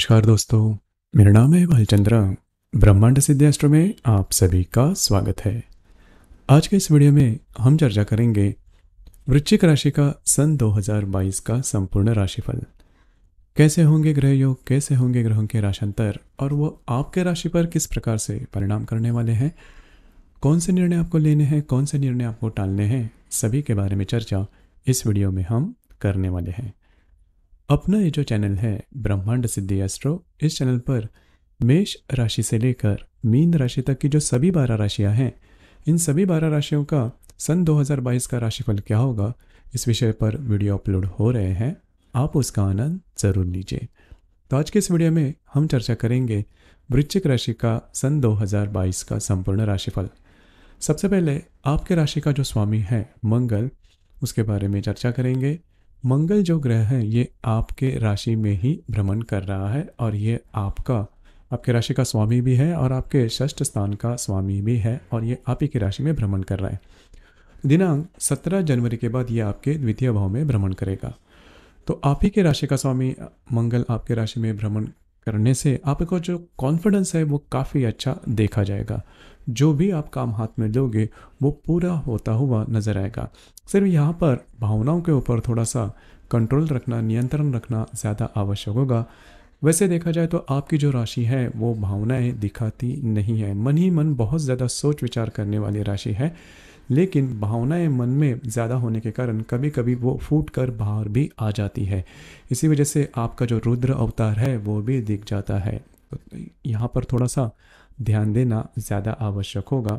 नमस्कार दोस्तों मेरा नाम है भालचंद्रा ब्रह्मांड सिद्ध एस्ट्रो में आप सभी का स्वागत है आज के इस वीडियो में हम चर्चा करेंगे वृश्चिक राशि का सन 2022 का संपूर्ण राशिफल कैसे होंगे ग्रह योग कैसे होंगे ग्रहों के राशांतर और वो आपके राशि पर किस प्रकार से परिणाम करने वाले हैं कौन से निर्णय आपको लेने हैं कौन से निर्णय आपको टालने हैं सभी के बारे में चर्चा इस वीडियो में हम करने वाले हैं अपना ये जो चैनल है ब्रह्मांड सिद्धि एस्ट्रो इस चैनल पर मेष राशि से लेकर मीन राशि तक की जो सभी बारह राशियां हैं इन सभी बारह राशियों का सन 2022 का राशिफल क्या होगा इस विषय पर वीडियो अपलोड हो रहे हैं आप उसका आनंद ज़रूर लीजिए तो आज के इस वीडियो में हम चर्चा करेंगे वृश्चिक राशि का सन 2022 का संपूर्ण राशिफल सबसे पहले आपके राशि का जो स्वामी है मंगल उसके बारे में चर्चा करेंगे मंगल जो ग्रह है ये आपके राशि में ही भ्रमण कर रहा है और ये आपका आपके राशि का स्वामी भी है और आपके षष्ठ स्थान का स्वामी भी है और ये आप ही की राशि में भ्रमण कर रहा है दिनांक 17 जनवरी के बाद ये आपके द्वितीय भाव में भ्रमण करेगा तो आप ही के राशि का स्वामी मंगल आपके राशि में भ्रमण करने से आपका जो कॉन्फिडेंस है वो काफ़ी अच्छा देखा जाएगा जो भी आप काम हाथ में लोगे वो पूरा होता हुआ नज़र आएगा सिर्फ यहाँ पर भावनाओं के ऊपर थोड़ा सा कंट्रोल रखना नियंत्रण रखना ज़्यादा आवश्यक होगा वैसे देखा जाए तो आपकी जो राशि है वो भावनाएं दिखाती नहीं है मन ही मन बहुत ज़्यादा सोच विचार करने वाली राशि है लेकिन भावनाएं मन में ज़्यादा होने के कारण कभी कभी वो फूट कर बाहर भी आ जाती है इसी वजह से आपका जो रुद्र अवतार है वो भी दिख जाता है तो यहाँ पर थोड़ा सा ध्यान देना ज़्यादा आवश्यक होगा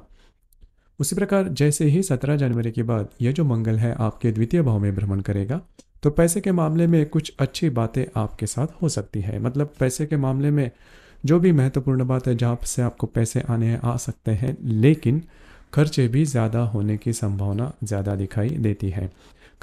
उसी प्रकार जैसे ही 17 जनवरी के बाद यह जो मंगल है आपके द्वितीय भाव में भ्रमण करेगा तो पैसे के मामले में कुछ अच्छी बातें आपके साथ हो सकती है मतलब पैसे के मामले में जो भी महत्वपूर्ण बात है जहाँ से आपको पैसे आने आ सकते हैं लेकिन खर्चे भी ज़्यादा होने की संभावना ज़्यादा दिखाई देती है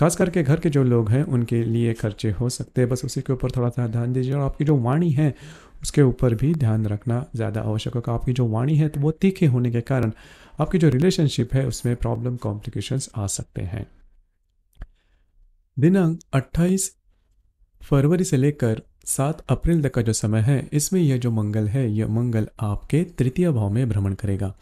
खास करके घर के जो लोग हैं उनके लिए खर्चे हो सकते हैं बस उसी के ऊपर थोड़ा सा ध्यान दीजिए और आपकी जो वाणी है उसके ऊपर भी ध्यान रखना ज़्यादा आवश्यक होगा आपकी जो वाणी है तो वो तीखे होने के कारण आपकी जो रिलेशनशिप है उसमें प्रॉब्लम कॉम्प्लिकेशंस आ सकते हैं दिनांक 28 फरवरी से लेकर सात अप्रैल तक का जो समय है इसमें यह जो मंगल है यह मंगल आपके तृतीय भाव में भ्रमण करेगा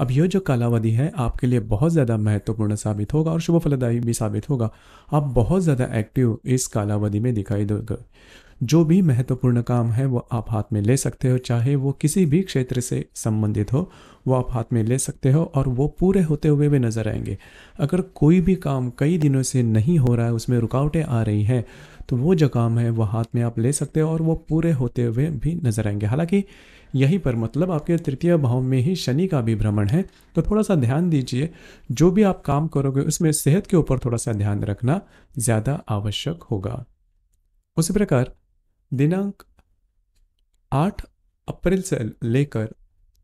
अब यह जो कालावधि है आपके लिए बहुत ज़्यादा महत्वपूर्ण साबित होगा और शुभ फलदायी भी साबित होगा आप बहुत ज़्यादा एक्टिव इस कालावधि में दिखाई दोगे जो भी महत्वपूर्ण काम है वो आप हाथ में ले सकते हो चाहे वो किसी भी क्षेत्र से संबंधित हो वो आप हाथ में ले सकते हो और वो पूरे होते हुए भी नज़र आएंगे अगर कोई भी काम कई दिनों से नहीं हो रहा है उसमें रुकावटें आ रही हैं तो वो जो काम है वो हाथ में आप ले सकते हो और वो पूरे होते हुए भी नज़र आएंगे हालांकि यहीं पर मतलब आपके तृतीय भाव में ही शनि का भी भ्रमण है तो थोड़ा सा ध्यान दीजिए जो भी आप काम करोगे उसमें सेहत के ऊपर थोड़ा सा ध्यान रखना ज़्यादा आवश्यक होगा उसी प्रकार दिनांक आठ अप्रैल से लेकर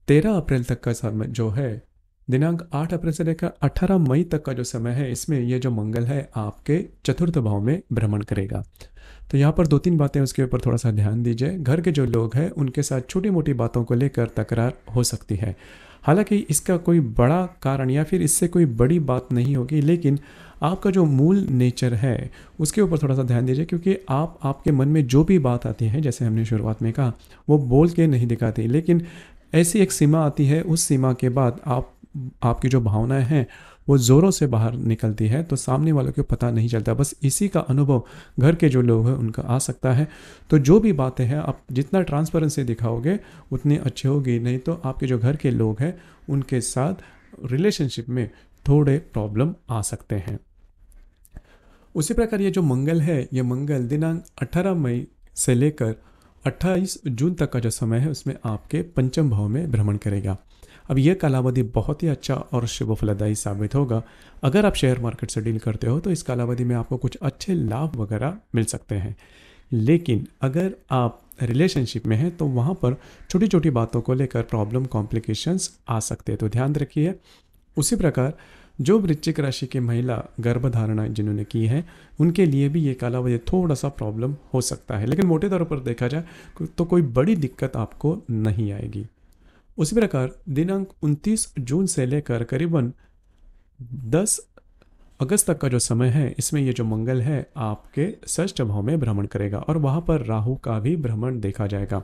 तेरह अप्रैल तक का समय जो है दिनांक 8 अप्रैल से लेकर 18 मई तक का जो समय है इसमें यह जो मंगल है आपके चतुर्थ भाव में भ्रमण करेगा तो यहाँ पर दो तीन बातें उसके ऊपर थोड़ा सा ध्यान दीजिए घर के जो लोग हैं उनके साथ छोटी मोटी बातों को लेकर तकरार हो सकती है हालांकि इसका कोई बड़ा कारण या फिर इससे कोई बड़ी बात नहीं होगी लेकिन आपका जो मूल नेचर है उसके ऊपर थोड़ा सा ध्यान दीजिए क्योंकि आप आपके मन में जो भी बात आती है जैसे हमने शुरुआत में कहा वो बोल के नहीं दिखाती लेकिन ऐसी एक सीमा आती है उस सीमा के बाद आप आपकी जो भावनाएं हैं वो ज़ोरों से बाहर निकलती है तो सामने वालों को पता नहीं चलता बस इसी का अनुभव घर के जो लोग हैं उनका आ सकता है तो जो भी बातें हैं आप जितना ट्रांसपेरेंसी दिखाओगे उतनी अच्छी होगी नहीं तो आपके जो घर के लोग हैं उनके साथ रिलेशनशिप में थोड़े प्रॉब्लम आ सकते हैं उसी प्रकार ये जो मंगल है ये मंगल दिनांक 18 मई से लेकर 28 जून तक का जो समय है उसमें आपके पंचम भाव में भ्रमण करेगा अब यह कालावधि बहुत ही अच्छा और शुभ फलदायी साबित होगा अगर आप शेयर मार्केट से डील करते हो तो इस कालावधि में आपको कुछ अच्छे लाभ वगैरह मिल सकते हैं लेकिन अगर आप रिलेशनशिप में हैं तो वहाँ पर छोटी छोटी बातों को लेकर प्रॉब्लम कॉम्प्लिकेशंस आ सकते हैं तो ध्यान रखिए उसी प्रकार जो वृश्चिक राशि की महिला गर्भधारणा जिन्होंने की है उनके लिए भी ये कालावधि थोड़ा सा प्रॉब्लम हो सकता है लेकिन मोटे तौर पर देखा जाए तो कोई बड़ी दिक्कत आपको नहीं आएगी उसी प्रकार दिनांक 29 जून से लेकर करीबन 10 अगस्त तक का जो समय है इसमें ये जो मंगल है आपके ष्ठ भाव में भ्रमण करेगा और वहाँ पर राहु का भी भ्रमण देखा जाएगा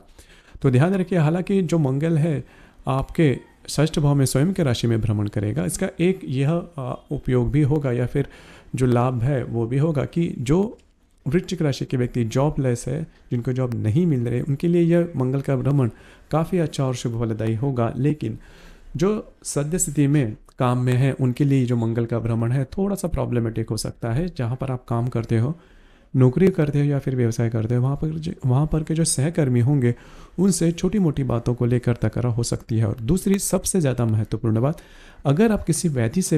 तो ध्यान रखिए हालांकि जो मंगल है आपके षष्ठ भाव में स्वयं के राशि में भ्रमण करेगा इसका एक यह उपयोग भी होगा या फिर जो लाभ है वो भी होगा कि जो वृश्चिक राशि के व्यक्ति जॉबलेस है जिनको जॉब नहीं मिल रही उनके लिए यह मंगल का भ्रमण काफ़ी अच्छा और शुभ फलदायी होगा लेकिन जो सद्य स्थिति में काम में है उनके लिए जो मंगल का भ्रमण है थोड़ा सा प्रॉब्लमेटिक हो सकता है जहाँ पर आप काम करते हो नौकरी करते हो या फिर व्यवसाय करते हो वहाँ पर वहाँ पर के जो सहकर्मी होंगे उनसे छोटी मोटी बातों को लेकर तकरार हो सकती है और दूसरी सबसे ज़्यादा महत्वपूर्ण बात अगर आप किसी व्याधि से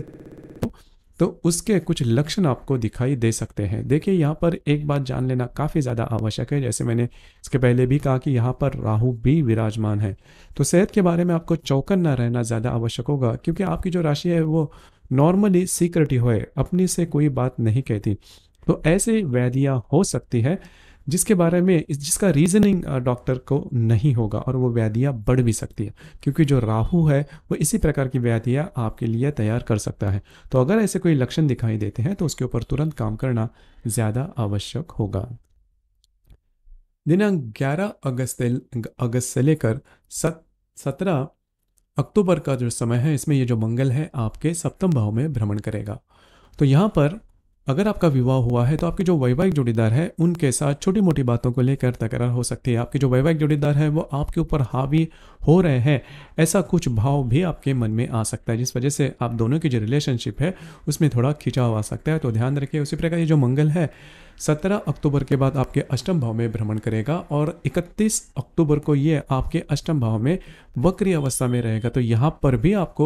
तो उसके कुछ लक्षण आपको दिखाई दे सकते हैं देखिए यहाँ पर एक बात जान लेना काफ़ी ज़्यादा आवश्यक है जैसे मैंने इसके पहले भी कहा कि यहाँ पर राहु भी विराजमान है तो सेहत के बारे में आपको चौकन ना रहना ज़्यादा आवश्यक होगा क्योंकि आपकी जो राशि है वो नॉर्मली सीक्रेटिव है अपनी से कोई बात नहीं कहती तो ऐसे व्याधियाँ हो सकती है जिसके बारे में जिसका रीजनिंग डॉक्टर को नहीं होगा और वो व्याधियाँ बढ़ भी सकती है क्योंकि जो राहु है वो इसी प्रकार की व्याधियाँ आपके लिए तैयार कर सकता है तो अगर ऐसे कोई लक्षण दिखाई देते हैं तो उसके ऊपर तुरंत काम करना ज़्यादा आवश्यक होगा दिनांक 11 अगस्त अगस्त से लेकर सत सत्रह अक्टूबर का जो समय है इसमें ये जो मंगल है आपके सप्तम भाव में भ्रमण करेगा तो यहाँ पर अगर आपका विवाह हुआ है तो आपके जो वैवाहिक जोड़ीदार है उनके साथ छोटी मोटी बातों को लेकर तकरार हो सकती है आपके जो वैवाहिक जोड़ीदार है वो आपके ऊपर हावी हो रहे हैं ऐसा कुछ भाव भी आपके मन में आ सकता है जिस वजह से आप दोनों की जो रिलेशनशिप है उसमें थोड़ा खिंचाव आ सकता है तो ध्यान रखिए उसी प्रकार ये जो मंगल है 17 अक्टूबर के बाद आपके अष्टम भाव में भ्रमण करेगा और 31 अक्टूबर को ये आपके अष्टम भाव में वक्री अवस्था में रहेगा तो यहाँ पर भी आपको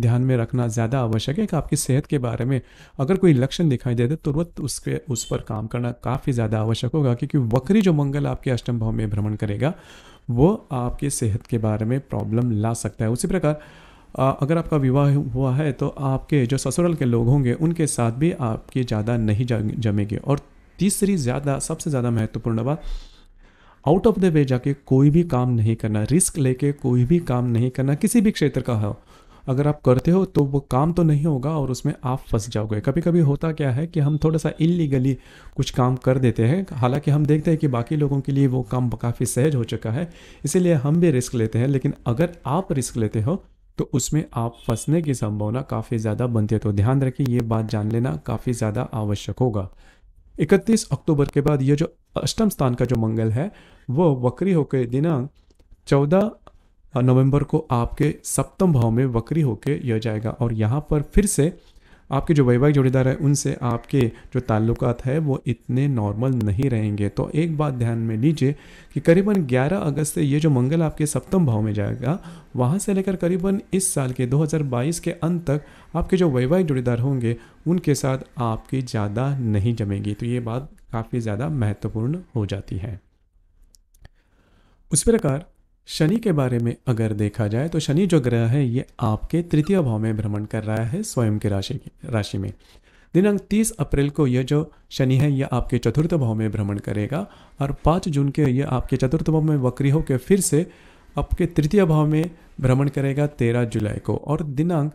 ध्यान में रखना ज़्यादा आवश्यक है कि आपकी सेहत के बारे में अगर कोई लक्षण दिखाई दे दे तो तुरंत उसके उस पर काम करना काफ़ी ज़्यादा आवश्यक होगा क्योंकि वक्री जो मंगल आपके अष्टम भाव में भ्रमण करेगा वो आपके सेहत के बारे में प्रॉब्लम ला सकता है उसी प्रकार अगर आपका विवाह हुआ है तो आपके जो ससुराल के लोग होंगे उनके साथ भी आपकी ज़्यादा नहीं जमेगी और तीसरी ज़्यादा सबसे ज़्यादा महत्वपूर्ण बात आउट ऑफ द वे जाके कोई भी काम नहीं करना रिस्क लेके कोई भी काम नहीं करना किसी भी क्षेत्र का हो अगर आप करते हो तो वो काम तो नहीं होगा और उसमें आप फंस जाओगे कभी कभी होता क्या है कि हम थोड़ा सा इलीगली कुछ काम कर देते हैं हालांकि हम देखते हैं कि बाकी लोगों के लिए वो काम काफ़ी सहज हो चुका है इसीलिए हम भी रिस्क लेते हैं लेकिन अगर आप रिस्क लेते हो तो उसमें आप फंसने की संभावना काफ़ी ज़्यादा बनती है तो ध्यान रखिए ये बात जान लेना काफ़ी ज़्यादा आवश्यक होगा इकतीस अक्टूबर के बाद यह जो अष्टम स्थान का जो मंगल है वह वक्री होकर दिनांक चौदह नवंबर को आपके सप्तम भाव में वक्री होके यह जाएगा और यहाँ पर फिर से आपके जो वैवाहिक जोड़ीदार है उनसे आपके जो ताल्लुकात है वो इतने नॉर्मल नहीं रहेंगे तो एक बात ध्यान में लीजिए कि करीबन 11 अगस्त से ये जो मंगल आपके सप्तम भाव में जाएगा वहाँ से लेकर करीबन इस साल के 2022 के अंत तक आपके जो वैवाहिक जोड़ीदार होंगे उनके साथ आपकी ज़्यादा नहीं जमेगी तो ये बात काफ़ी ज़्यादा महत्वपूर्ण हो जाती है उस प्रकार शनि के बारे में अगर देखा जाए तो शनि जो ग्रह है ये आपके तृतीय भाव में भ्रमण कर रहा है स्वयं की राशि की राशि में दिनांक 30 अप्रैल को यह जो शनि है यह आपके चतुर्थ भाव में भ्रमण करेगा और 5 जून के यह आपके चतुर्थ भाव में वक्री होकर फिर से आपके तृतीय भाव में भ्रमण करेगा 13 जुलाई को और दिनांक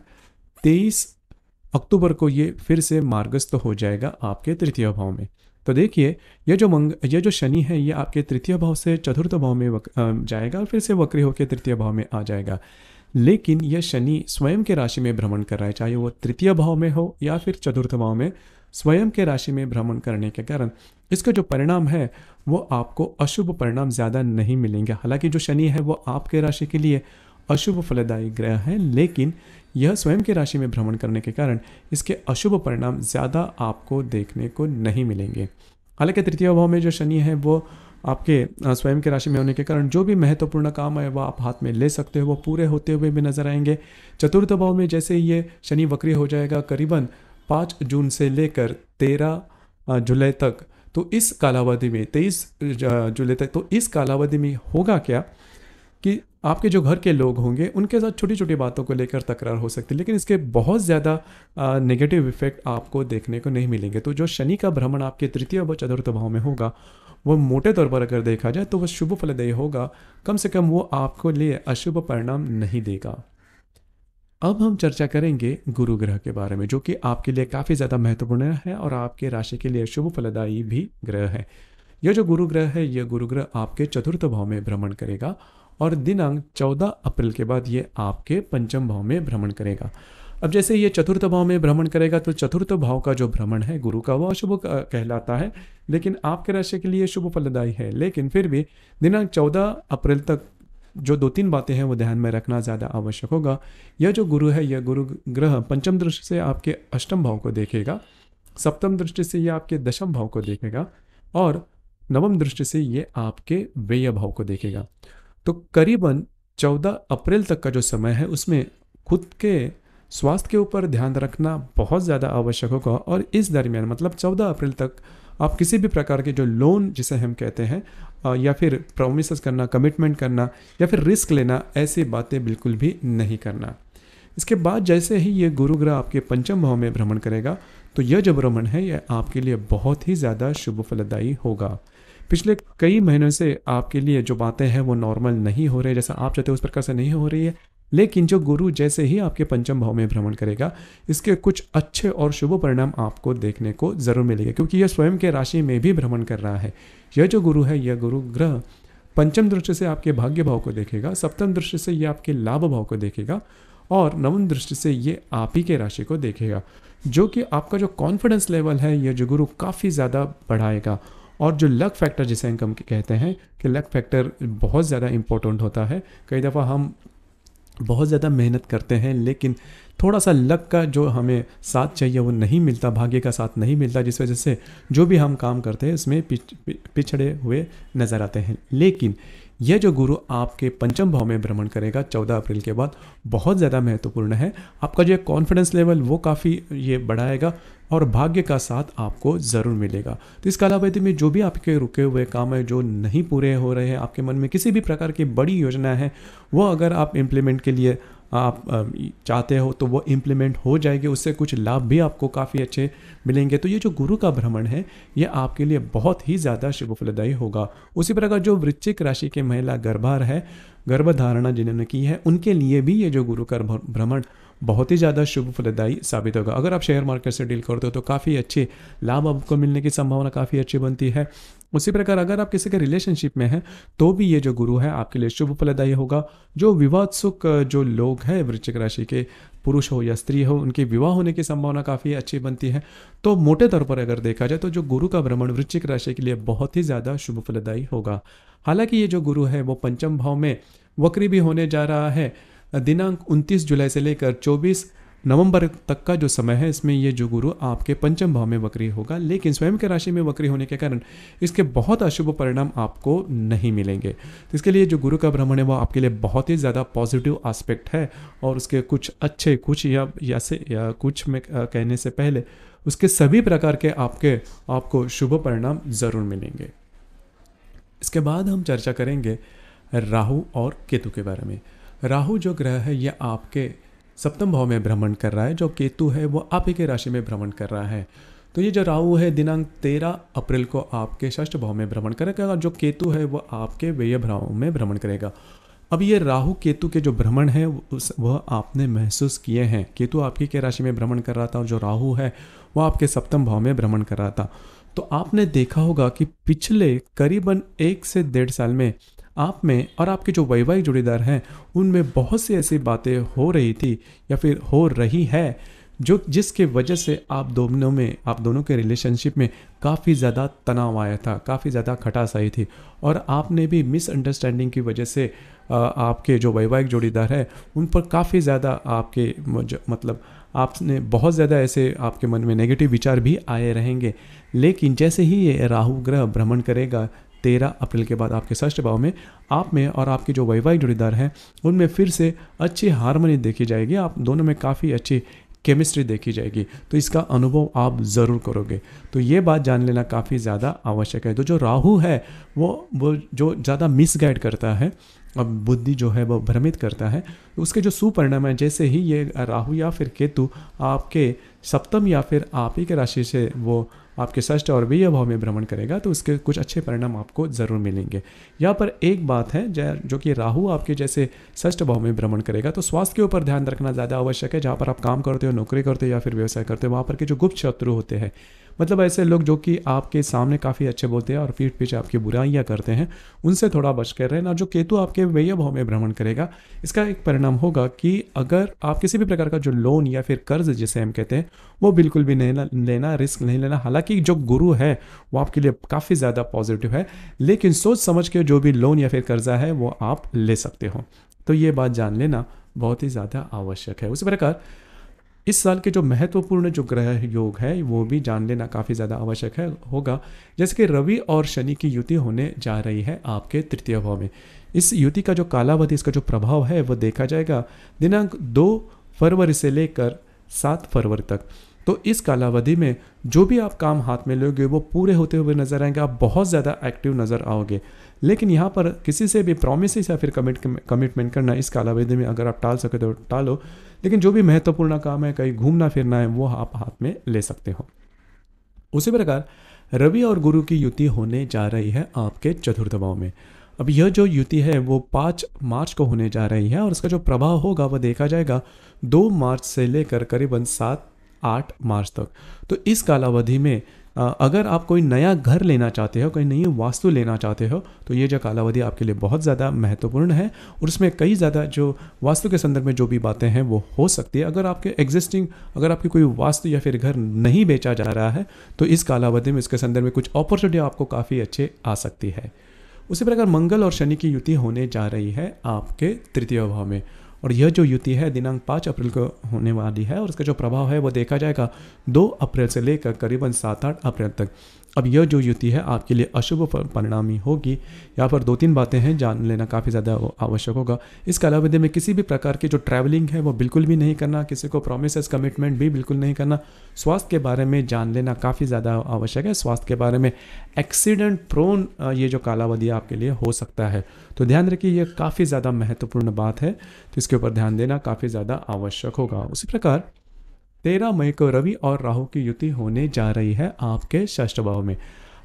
23 अक्टूबर को ये फिर से मार्गस्थ हो जाएगा आपके तृतीय भाव में तो देखिए ये जो मंग ये जो शनि है ये आपके तृतीय भाव से चतुर्थ भाव में वक, जाएगा फिर से वक्री होकर तृतीय भाव में आ जाएगा लेकिन यह शनि स्वयं के राशि में भ्रमण कर रहा है चाहे वो तृतीय भाव में हो या फिर चतुर्थ भाव में स्वयं के राशि में भ्रमण करने के कारण इसका जो परिणाम है वो आपको अशुभ परिणाम ज़्यादा नहीं मिलेंगे हालांकि जो शनि है वो आपके राशि के लिए अशुभ फलदायी ग्रह है लेकिन यह स्वयं के राशि में भ्रमण करने के कारण इसके अशुभ परिणाम ज़्यादा आपको देखने को नहीं मिलेंगे हालांकि तृतीय भाव में जो शनि है वो आपके स्वयं के राशि में होने के कारण जो भी महत्वपूर्ण काम है वह आप हाथ में ले सकते हो वो पूरे होते हुए भी नजर आएंगे चतुर्थ भाव में जैसे ये शनि वक्री हो जाएगा करीबन पाँच जून से लेकर तेरह जुलाई तक तो इस कालावधि में तेईस जुलाई तक तो इस कालावधि में होगा क्या कि आपके जो घर के लोग होंगे उनके साथ छोटी छोटी बातों को लेकर तकरार हो सकती है लेकिन इसके बहुत ज़्यादा नेगेटिव इफेक्ट आपको देखने को नहीं मिलेंगे तो जो शनि का भ्रमण आपके तृतीय व चतुर्थ भाव में होगा वो मोटे तौर पर अगर देखा जाए तो वह शुभ फलदायी होगा कम से कम वो आपको लिए अशुभ परिणाम नहीं देगा अब हम चर्चा करेंगे गुरु ग्रह के बारे में जो कि आपके लिए काफ़ी ज़्यादा महत्वपूर्ण है और आपके राशि के लिए शुभ फलदायी भी ग्रह है यह जो गुरु ग्रह है यह गुरु ग्रह आपके चतुर्थ भाव में भ्रमण करेगा और दिनांक 14 अप्रैल के बाद ये आपके पंचम भाव में भ्रमण करेगा अब जैसे ये चतुर्थ भाव में भ्रमण करेगा तो चतुर्थ भाव का जो भ्रमण है गुरु का वह अशुभ कहलाता है लेकिन आपके राशि के लिए शुभ फलदायी है लेकिन फिर भी दिनांक 14 अप्रैल तक जो दो तीन बातें हैं वो ध्यान में रखना ज़्यादा आवश्यक होगा यह जो गुरु है यह गुरु ग्रह पंचम दृष्टि से आपके अष्टम भाव को देखेगा सप्तम दृष्टि से यह आपके दशम भाव को देखेगा और नवम दृष्टि से ये आपके व्यय भाव को देखेगा तो करीबन 14 अप्रैल तक का जो समय है उसमें खुद के स्वास्थ्य के ऊपर ध्यान रखना बहुत ज़्यादा आवश्यक होगा और इस दरमियान मतलब 14 अप्रैल तक आप किसी भी प्रकार के जो लोन जिसे हम कहते हैं या फिर प्रोमिस करना कमिटमेंट करना या फिर रिस्क लेना ऐसी बातें बिल्कुल भी नहीं करना इसके बाद जैसे ही ये गुरु ग्रह आपके पंचम भाव में भ्रमण करेगा तो यह जो भ्रमण है यह आपके लिए बहुत ही ज़्यादा शुभ फलदायी होगा पिछले कई महीनों से आपके लिए जो बातें हैं वो नॉर्मल नहीं हो रही जैसा आप चाहते हो उस प्रकार से नहीं हो रही है लेकिन जो गुरु जैसे ही आपके पंचम भाव में भ्रमण करेगा इसके कुछ अच्छे और शुभ परिणाम आपको देखने को जरूर मिलेंगे क्योंकि यह स्वयं के राशि में भी भ्रमण कर रहा है यह जो गुरु है यह गुरु ग्रह पंचम दृष्टि से आपके भाग्य भाव को देखेगा सप्तम दृष्टि से यह आपके लाभ भाव को देखेगा और नवम दृष्टि से ये आप ही के राशि को देखेगा जो कि आपका जो कॉन्फिडेंस लेवल है यह जो गुरु काफ़ी ज़्यादा बढ़ाएगा और जो लक फैक्टर जिसे हम कहते हैं कि लक फैक्टर बहुत ज़्यादा इम्पोर्टेंट होता है कई दफ़ा हम बहुत ज़्यादा मेहनत करते हैं लेकिन थोड़ा सा लक का जो हमें साथ चाहिए वो नहीं मिलता भाग्य का साथ नहीं मिलता जिस वजह से जो भी हम काम करते हैं उसमें पिछड़े हुए नज़र आते हैं लेकिन यह जो गुरु आपके पंचम भाव में भ्रमण करेगा चौदह अप्रैल के बाद बहुत ज़्यादा महत्वपूर्ण है आपका जो कॉन्फिडेंस लेवल वो काफ़ी ये बढ़ाएगा और भाग्य का साथ आपको ज़रूर मिलेगा तो इस कालावधि में जो भी आपके रुके हुए काम है जो नहीं पूरे हो रहे हैं आपके मन में किसी भी प्रकार की बड़ी योजना है वो अगर आप इम्प्लीमेंट के लिए आप चाहते हो तो वो इम्प्लीमेंट हो जाएगी उससे कुछ लाभ भी आपको काफ़ी अच्छे मिलेंगे तो ये जो गुरु का भ्रमण है ये आपके लिए बहुत ही ज़्यादा शुभ फलदायी होगा उसी प्रकार जो वृश्चिक राशि के महिला गर्भार है गर्भधारणा जिन्होंने की है उनके लिए भी ये जो गुरु का भ्रमण बहुत ही ज़्यादा शुभ फलदायी साबित होगा अगर आप शेयर मार्केट से डील करते हो तो काफ़ी अच्छे लाभ आपको मिलने की संभावना काफ़ी अच्छी बनती है उसी प्रकार अगर आप किसी के रिलेशनशिप में हैं तो भी ये जो गुरु है आपके लिए शुभ फलदायी होगा जो विवाद सुख जो लोग हैं वृश्चिक राशि के पुरुष हो या स्त्री हो उनके विवाह होने की संभावना काफ़ी अच्छी बनती है तो मोटे तौर पर अगर देखा जाए तो जो गुरु का भ्रमण वृश्चिक राशि के लिए बहुत ही ज़्यादा शुभ फलदायी होगा हालांकि ये जो गुरु है वो पंचम भाव में वक्री भी होने जा रहा है दिनांक 29 जुलाई से लेकर 24 नवंबर तक का जो समय है इसमें ये जो गुरु आपके पंचम भाव में वक्री होगा लेकिन स्वयं के राशि में वक्री होने के कारण इसके बहुत अशुभ परिणाम आपको नहीं मिलेंगे तो इसके लिए जो गुरु का भ्रमण है वो आपके लिए बहुत ही ज़्यादा पॉजिटिव आस्पेक्ट है और उसके कुछ अच्छे कुछ या, या से या कुछ में कहने से पहले उसके सभी प्रकार के आपके आपको शुभ परिणाम ज़रूर मिलेंगे इसके बाद हम चर्चा करेंगे राहु और केतु के बारे में राहु जो ग्रह है यह आपके सप्तम भाव में भ्रमण कर रहा है जो केतु है वो आप ही के राशि में भ्रमण कर रहा है तो ये जो राहु है दिनांक तेरह अप्रैल को आपके षष्ठ भाव में भ्रमण करेगा जो केतु है वो आपके व्यय भाव में भ्रमण करेगा अब ये राहु केतु के जो भ्रमण है उस वह आपने महसूस किए हैं केतु आपकी के राशि में भ्रमण कर रहा था और जो राहु है वह आपके सप्तम भाव में भ्रमण कर रहा था तो आपने देखा होगा कि पिछले करीबन एक से डेढ़ साल में आप में और आपके जो वैवाहिक जोड़ीदार हैं उनमें बहुत सी ऐसी बातें हो रही थी या फिर हो रही है जो जिसके वजह से आप दोनों में आप दोनों के रिलेशनशिप में काफ़ी ज़्यादा तनाव आया था काफ़ी ज़्यादा खटास आई थी और आपने भी मिसअंडरस्टैंडिंग की वजह से आपके जो वैवाहिक जोड़ीदार है उन पर काफ़ी ज़्यादा आपके मतलब आपने बहुत ज़्यादा ऐसे आपके मन में नेगेटिव विचार भी आए रहेंगे लेकिन जैसे ही ये राहु ग्रह भ्रमण करेगा तेरह अप्रैल के बाद आपके ष्ठ भाव में आप में और आपके जो वैवाहिक जुड़ीदार हैं उनमें फिर से अच्छी हारमोनी देखी जाएगी आप दोनों में काफ़ी अच्छी केमिस्ट्री देखी जाएगी तो इसका अनुभव आप ज़रूर करोगे तो ये बात जान लेना काफ़ी ज़्यादा आवश्यक है तो जो राहु है वो वो जो ज़्यादा मिसगाइड करता है अब बुद्धि जो है वो भ्रमित करता है उसके जो सुपरिणाम है जैसे ही ये राहु या फिर केतु आपके सप्तम या फिर आप ही के राशि से वो आपके षष्ठ और व्यय भाव में भ्रमण करेगा तो उसके कुछ अच्छे परिणाम आपको ज़रूर मिलेंगे यहाँ पर एक बात है जो कि राहु आपके जैसे षष्ठ भाव में भ्रमण करेगा तो स्वास्थ्य के ऊपर ध्यान रखना ज़्यादा आवश्यक है जहाँ पर आप काम करते हो नौकरी करते हो या फिर व्यवसाय करते हो वहाँ पर के जो गुप्त शत्रु होते हैं मतलब ऐसे लोग जो कि आपके सामने काफ़ी अच्छे बोलते हैं और पीठ पीछे आपकी बुराइयाँ करते हैं उनसे थोड़ा बच कर रहे हैं और जो केतु आपके व्यय भाव में भ्रमण करेगा इसका एक परिणाम होगा कि अगर आप किसी भी प्रकार का जो लोन या फिर कर्ज जिसे हम कहते हैं वो बिल्कुल भी नहीं लेना रिस्क नहीं लेना हालांकि जो गुरु है वो आपके लिए काफ़ी ज़्यादा पॉजिटिव है लेकिन सोच समझ के जो भी लोन या फिर कर्जा है वो आप ले सकते हो तो ये बात जान लेना बहुत ही ज़्यादा आवश्यक है उसी प्रकार इस साल के जो महत्वपूर्ण जो ग्रह योग है वो भी जान लेना काफ़ी ज़्यादा आवश्यक है होगा जैसे कि रवि और शनि की युति होने जा रही है आपके तृतीय भाव में इस युति का जो कालावधि इसका जो प्रभाव है वो देखा जाएगा दिनांक दो फरवरी से लेकर सात फरवरी तक तो इस कालावधि में जो भी आप काम हाथ में लोगे वो पूरे होते हुए नजर आएंगे आप बहुत ज़्यादा एक्टिव नज़र आओगे लेकिन यहाँ पर किसी से भी प्रॉमिस या फिर कमिटमेंट करना इस कालावधि में अगर आप टाल सके तो टालो लेकिन जो भी महत्वपूर्ण काम है कहीं घूमना फिरना है वो आप हाथ में ले सकते हो उसी प्रकार रवि और गुरु की युति होने जा रही है आपके चतुर्थ भाव में अब यह जो युति है वो पाँच मार्च को होने जा रही है और उसका जो प्रभाव होगा वह देखा जाएगा दो मार्च से लेकर करीबन सात आठ मार्च तक तो इस कालावधि में अगर आप कोई नया घर लेना चाहते हो कोई नई वास्तु लेना चाहते हो तो ये जो कालावधि आपके लिए बहुत ज़्यादा महत्वपूर्ण है और उसमें कई ज़्यादा जो वास्तु के संदर्भ में जो भी बातें हैं वो हो सकती है अगर आपके एग्जिस्टिंग अगर आपकी कोई वास्तु या फिर घर नहीं बेचा जा रहा है तो इस कालावधि में इसके संदर्भ में कुछ अपॉर्चुनिटी आपको काफ़ी अच्छे आ सकती है उसी प्रकार मंगल और शनि की युति होने जा रही है आपके तृतीय भाव में और यह जो युति है दिनांक पाँच अप्रैल को होने वाली है और इसका जो प्रभाव है वो देखा जाएगा दो अप्रैल से लेकर करीबन सात आठ अप्रैल तक अब यह जो युति है आपके लिए अशुभ परिणामी होगी यहाँ पर दो तीन बातें हैं जान लेना काफ़ी ज़्यादा आवश्यक होगा इस कालावधि में किसी भी प्रकार की जो ट्रैवलिंग है वो बिल्कुल भी नहीं करना किसी को प्रोमिस कमिटमेंट भी बिल्कुल नहीं करना स्वास्थ्य के बारे में जान लेना काफ़ी ज़्यादा आवश्यक है स्वास्थ्य के बारे में एक्सीडेंट प्रोन ये जो कालावधि आपके लिए हो सकता है तो ध्यान रखिए यह काफ़ी ज़्यादा महत्वपूर्ण बात है तो इसके ऊपर ध्यान देना काफ़ी ज़्यादा आवश्यक होगा उसी प्रकार तेरह मई को रवि और राहु की युति होने जा रही है आपके षष्ठ भाव में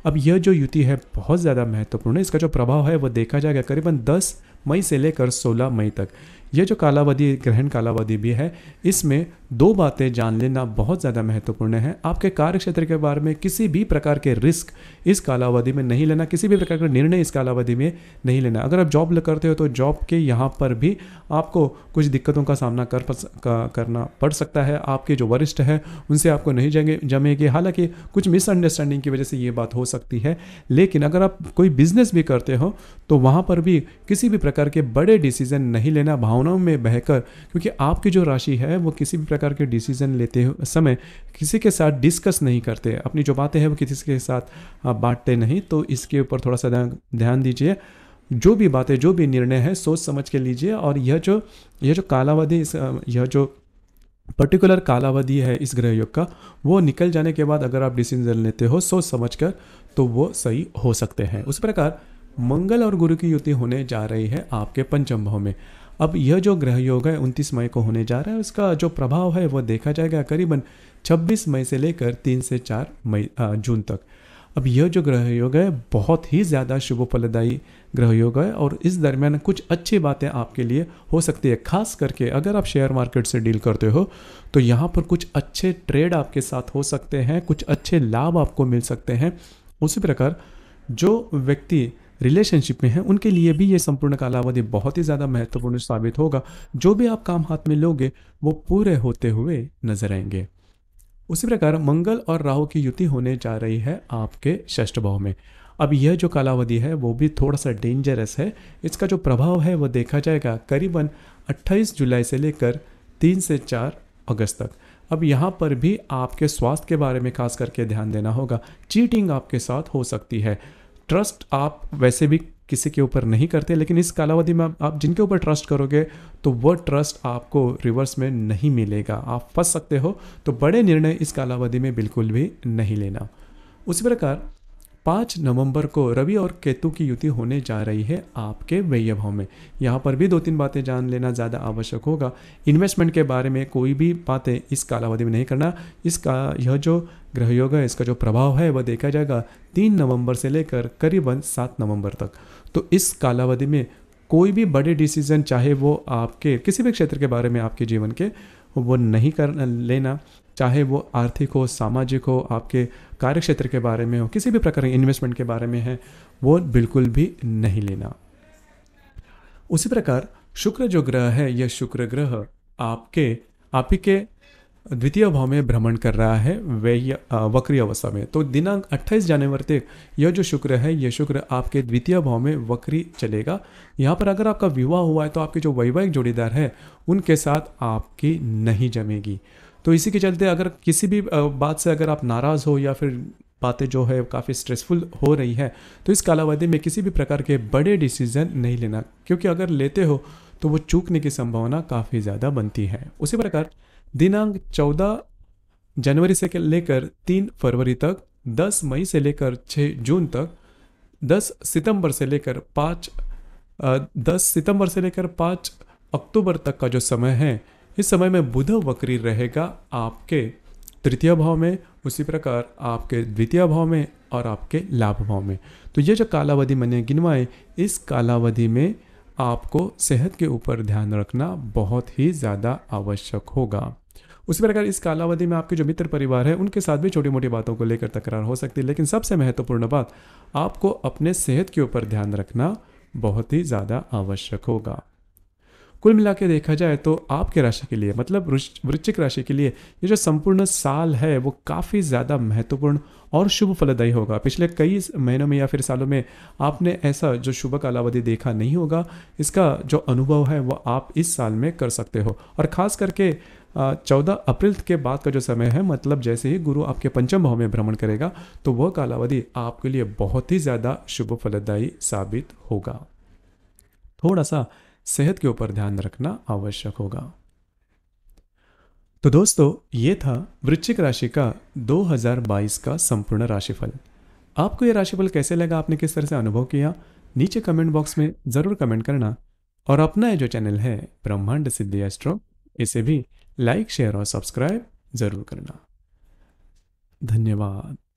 अब यह जो युति है बहुत ज़्यादा महत्वपूर्ण है इसका जो प्रभाव है वो देखा जाएगा करीबन 10 मई से लेकर 16 मई तक ये जो कालावधि ग्रहण कालावधि भी है इसमें दो बातें जान लेना बहुत ज़्यादा महत्वपूर्ण है आपके कार्य क्षेत्र के बारे में किसी भी प्रकार के रिस्क इस कालावधि में नहीं लेना किसी भी प्रकार का निर्णय इस कालावधि में नहीं लेना अगर आप जॉब करते हो तो जॉब के यहाँ पर भी आपको कुछ दिक्कतों का सामना कर का, करना पड़ सकता है आपके जो वरिष्ठ हैं उनसे आपको नहीं जमेंगे जमेगी हालांकि कुछ मिसअंडरस्टैंडिंग की वजह से ये बात हो सकती है लेकिन अगर आप कोई बिजनेस भी करते हो तो वहाँ पर भी किसी भी प्रकार के बड़े डिसीजन नहीं लेना भाव भावनाओं में बहकर क्योंकि आपकी जो राशि है वो किसी भी प्रकार के डिसीजन लेते समय किसी के साथ डिस्कस नहीं करते अपनी जो बातें हैं वो किसी के साथ बांटते नहीं तो इसके ऊपर थोड़ा सा ध्यान दीजिए जो भी बातें जो भी निर्णय है सोच समझ के लीजिए और यह जो यह जो कालावधि यह जो पर्टिकुलर कालावधि है इस ग्रह योग का वो निकल जाने के बाद अगर आप डिसीजन लेते हो सोच समझ कर तो वो सही हो सकते हैं उस प्रकार मंगल और गुरु की युति होने जा रही है आपके पंचम भाव में अब यह जो ग्रह योग है उनतीस मई को होने जा रहा है उसका जो प्रभाव है वह देखा जाएगा करीबन छब्बीस मई से लेकर तीन से चार मई जून तक अब यह जो ग्रह योग है बहुत ही ज़्यादा शुभ फलदायी ग्रह योग है और इस दरमियान कुछ अच्छी बातें आपके लिए हो सकती है खास करके अगर आप शेयर मार्केट से डील करते हो तो यहाँ पर कुछ अच्छे ट्रेड आपके साथ हो सकते हैं कुछ अच्छे लाभ आपको मिल सकते हैं उसी प्रकार जो व्यक्ति रिलेशनशिप में हैं उनके लिए भी ये संपूर्ण कालावधि बहुत ही ज़्यादा महत्वपूर्ण साबित होगा जो भी आप काम हाथ में लोगे वो पूरे होते हुए नजर आएंगे उसी प्रकार मंगल और राहु की युति होने जा रही है आपके षष्ठ भाव में अब यह जो कालावधि है वो भी थोड़ा सा डेंजरस है इसका जो प्रभाव है वो देखा जाएगा करीबन 28 जुलाई से लेकर 3 से 4 अगस्त तक अब यहाँ पर भी आपके स्वास्थ्य के बारे में खास करके ध्यान देना होगा चीटिंग आपके साथ हो सकती है ट्रस्ट आप वैसे भी किसी के ऊपर नहीं करते लेकिन इस कालावधि में आप जिनके ऊपर ट्रस्ट करोगे तो वह ट्रस्ट आपको रिवर्स में नहीं मिलेगा आप फंस सकते हो तो बड़े निर्णय इस कालावधि में बिल्कुल भी नहीं लेना उसी प्रकार पाँच नवंबर को रवि और केतु की युति होने जा रही है आपके व्यय भाव में यहाँ पर भी दो तीन बातें जान लेना ज़्यादा आवश्यक होगा इन्वेस्टमेंट के बारे में कोई भी बातें इस कालावधि में नहीं करना इसका यह जो ग्रह योग है इसका जो प्रभाव है वह देखा जाएगा तीन नवंबर से लेकर करीबन सात नवंबर तक तो इस कालावधि में कोई भी बड़े डिसीजन चाहे वो आपके किसी भी क्षेत्र के बारे में आपके जीवन के वो नहीं कर लेना चाहे वो आर्थिक हो सामाजिक हो आपके कार्य क्षेत्र के बारे में हो किसी भी प्रकार के इन्वेस्टमेंट के बारे में है वो बिल्कुल भी नहीं लेना उसी प्रकार शुक्र जो ग्रह है यह शुक्र ग्रह आपके आप ही के द्वितीय भाव में भ्रमण कर रहा है वे वक्री अवस्था में तो दिनांक 28 जनवरी तक यह जो शुक्र है यह शुक्र आपके द्वितीय भाव में वक्री चलेगा यहाँ पर अगर आपका विवाह हुआ है तो आपके जो वैवाहिक जोड़ीदार है उनके साथ आपकी नहीं जमेगी तो इसी के चलते अगर किसी भी बात से अगर आप नाराज़ हो या फिर बातें जो है काफ़ी स्ट्रेसफुल हो रही हैं तो इस कालावधि में किसी भी प्रकार के बड़े डिसीजन नहीं लेना क्योंकि अगर लेते हो तो वो चूकने की संभावना काफ़ी ज़्यादा बनती है उसी प्रकार दिनांक 14 जनवरी से लेकर 3 फरवरी तक 10 मई से लेकर 6 जून तक 10 सितंबर से लेकर 5 10 सितंबर से लेकर 5 अक्टूबर तक का जो समय है इस समय में बुध वक्री रहेगा आपके तृतीय भाव में उसी प्रकार आपके द्वितीय भाव में और आपके लाभ भाव में तो ये जो कालावधि मैंने गिनवाए इस कालावधि में आपको सेहत के ऊपर ध्यान रखना बहुत ही ज़्यादा आवश्यक होगा उसी प्रकार इस कालावधि में आपके जो मित्र परिवार है उनके साथ भी छोटी मोटी बातों को लेकर तकरार हो सकती है लेकिन सबसे महत्वपूर्ण बात आपको अपने सेहत के ऊपर ध्यान रखना बहुत ही ज़्यादा आवश्यक होगा कुल मिला के देखा जाए तो आपके राशि के लिए मतलब वृश्चिक राशि के लिए ये जो संपूर्ण साल है वो काफ़ी ज़्यादा महत्वपूर्ण और शुभ फलदायी होगा पिछले कई महीनों में या फिर सालों में आपने ऐसा जो शुभ कालावधि देखा नहीं होगा इसका जो अनुभव है वो आप इस साल में कर सकते हो और ख़ास करके चौदह अप्रैल के बाद का जो समय है मतलब जैसे ही गुरु आपके पंचम भाव में भ्रमण करेगा तो वह कालावधि आपके लिए बहुत ही ज़्यादा शुभ फलदायी साबित होगा थोड़ा सा सेहत के ऊपर ध्यान रखना आवश्यक होगा तो दोस्तों ये था वृश्चिक राशि का 2022 का संपूर्ण राशिफल आपको यह राशिफल कैसे लगा आपने किस तरह से अनुभव किया नीचे कमेंट बॉक्स में ज़रूर कमेंट करना और अपना जो चैनल है ब्रह्मांड सिद्धि एस्ट्रो इसे भी लाइक शेयर और सब्सक्राइब ज़रूर करना धन्यवाद